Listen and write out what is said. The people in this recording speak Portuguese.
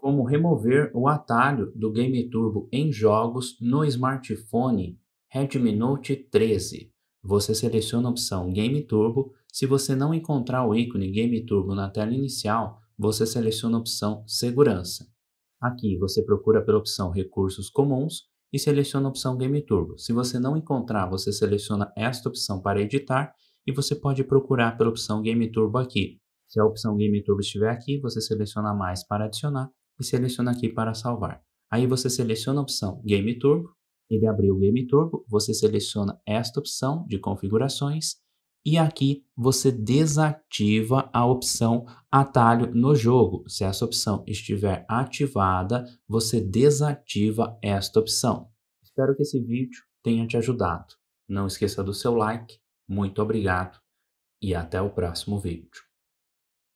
como remover o atalho do Game Turbo em jogos no smartphone Redmi Note 13. Você seleciona a opção Game Turbo. Se você não encontrar o ícone Game Turbo na tela inicial, você seleciona a opção Segurança. Aqui você procura pela opção Recursos Comuns e seleciona a opção Game Turbo. Se você não encontrar, você seleciona esta opção para editar e você pode procurar pela opção Game Turbo aqui. Se a opção Game Turbo estiver aqui, você seleciona mais para adicionar e seleciona aqui para salvar. Aí você seleciona a opção Game Turbo, ele abriu o Game Turbo, você seleciona esta opção de configurações e aqui você desativa a opção atalho no jogo. Se essa opção estiver ativada, você desativa esta opção. Espero que esse vídeo tenha te ajudado. Não esqueça do seu like, muito obrigado e até o próximo vídeo.